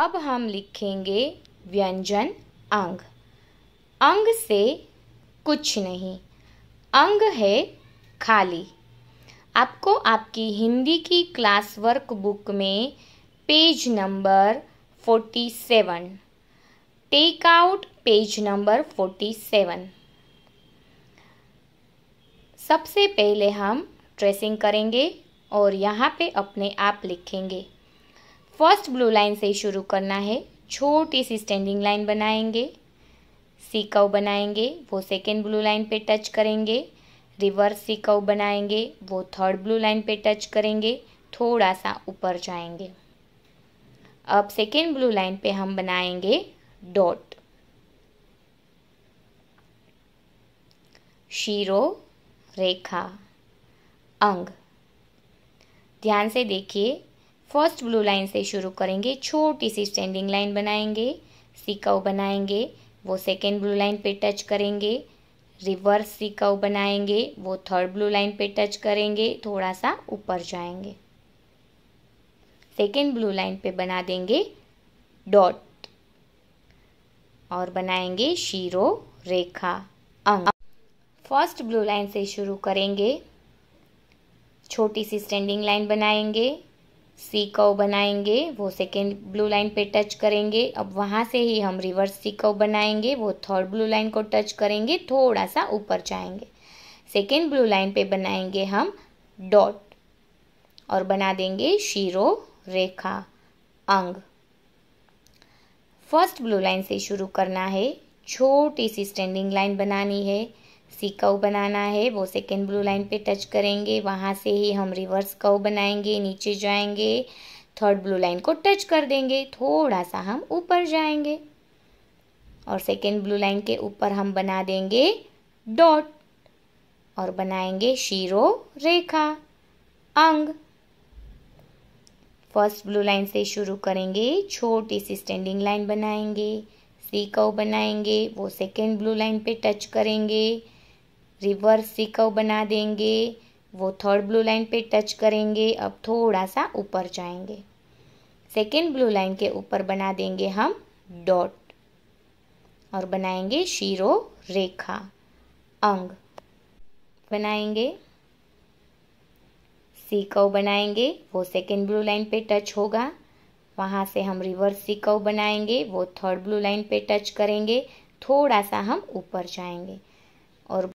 अब हम लिखेंगे व्यंजन अंग अंग से कुछ नहीं अंग है खाली आपको आपकी हिंदी की क्लास वर्क बुक में page number forty seven take out page number forty seven सबसे पहले हम ट्रेसिंग करेंगे और यहाँ पे अपने आप लिखेंगे फर्स्ट ब्लू लाइन से शुरू करना है छोटी सी स्टैंडिंग लाइन बनाएंगे सी कव बनाएंगे वो सेकेंड ब्लू लाइन पे टच करेंगे रिवर्स कव बनाएंगे वो थर्ड ब्लू लाइन पे टच करेंगे थोड़ा सा ऊपर जाएंगे अब सेकेंड ब्लू लाइन पे हम बनाएंगे डॉट शीरो रेखा अंग ध्यान से देखिए फर्स्ट ब्लू लाइन से शुरू करेंगे छोटी सी स्टैंडिंग लाइन बनाएंगे सिकाउ बनाएंगे वो सेकेंड ब्लू लाइन पे टच करेंगे रिवर्स सिकाउ बनाएंगे वो थर्ड ब्लू लाइन पे टच करेंगे थोड़ा सा ऊपर जाएंगे सेकेंड ब्लू लाइन पे बना देंगे डॉट और बनाएंगे शीरो रेखा अंग फर्स्ट ब्लू लाइन से शुरू करेंगे छोटी सी स्टैंडिंग लाइन बनाएंगे सी कव बनाएंगे वो सेकेंड ब्लू लाइन पे टच करेंगे अब वहाँ से ही हम रिवर्स सी कव बनाएंगे वो थर्ड ब्लू लाइन को टच करेंगे थोड़ा सा ऊपर जाएंगे सेकेंड ब्लू लाइन पे बनाएंगे हम डॉट और बना देंगे शीरो रेखा अंग फर्स्ट ब्लू लाइन से शुरू करना है छोटी सी स्टैंडिंग लाइन बनानी है सी कव बनाना है वो सेकेंड ब्लू लाइन पे टच करेंगे वहाँ से ही हम रिवर्स कव बनाएंगे नीचे जाएंगे थर्ड ब्लू लाइन को टच कर देंगे थोड़ा सा हम ऊपर जाएंगे और सेकेंड ब्लू लाइन के ऊपर हम बना देंगे डॉट और बनाएंगे शीरो रेखा अंग फर्स्ट ब्लू लाइन से शुरू करेंगे छोटी सी स्टैंडिंग लाइन बनाएंगे सी कव बनाएंगे वो सेकेंड ब्लू लाइन पे टच करेंगे रिवर्स सिकव बना देंगे वो थर्ड ब्लू लाइन पे टच करेंगे अब थोड़ा सा ऊपर जाएंगे सेकेंड ब्लू लाइन के ऊपर बना देंगे हम डॉट और बनाएंगे शीरो रेखा अंग बनाएंगे सी कव बनाएंगे वो सेकेंड ब्लू लाइन पे टच होगा वहाँ से हम रिवर्स कव बनाएंगे वो थर्ड ब्लू लाइन पे टच करेंगे थोड़ा सा हम ऊपर जाएंगे और